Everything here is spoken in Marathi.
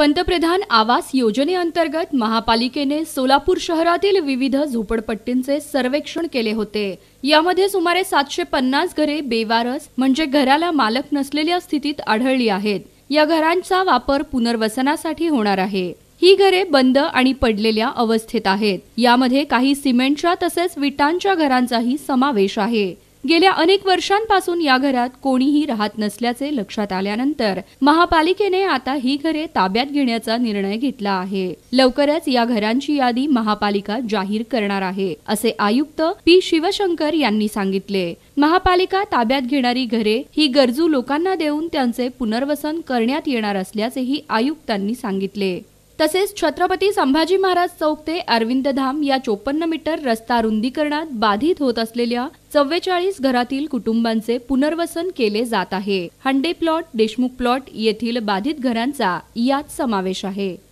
पंतप्रधान आवास योजनेअंतर्गत महापालिकेने सोलापूर शहरातील विविध झोपडपट्टींचे सर्वेक्षण केले होते यामध्ये सुमारे सातशे पन्नास घरे बेवारस म्हणजे घराला मालक नसलेल्या स्थितीत आढळली आहेत या घरांचा वापर पुनर्वसनासाठी होणार आहे ही घरे बंद आणि पडलेल्या अवस्थेत आहेत यामध्ये काही सिमेंटच्या तसेच विटांच्या घरांचाही समावेश आहे गेल्या अनेक वर्षांपासून या घरात कोणीही राहत नसल्याचे लक्षात आल्यानंतर महापालिकेने आता ही घरे ताब्यात घेण्याचा निर्णय घेतला आहे लवकरच या घरांची यादी महापालिका जाहीर करणार आहे असे आयुक्त पी शिवशंकर यांनी सांगितले महापालिका ताब्यात घेणारी घरे ही गरजू लोकांना देऊन त्यांचे पुनर्वसन करण्यात येणार असल्याचेही आयुक्तांनी सांगितले तसेच छत्रपती संभाजी महाराज चौक ते अरविंद धाम या चोपन्न मीटर रस्ता रुंदीकरणात बाधित होत असलेल्या चव्वेचाळीस घरातील कुटुंबांचे पुनर्वसन केले जात आहे हंडे प्लॉट देशमुख प्लॉट येथील बाधित घरांचा यात समावेश आहे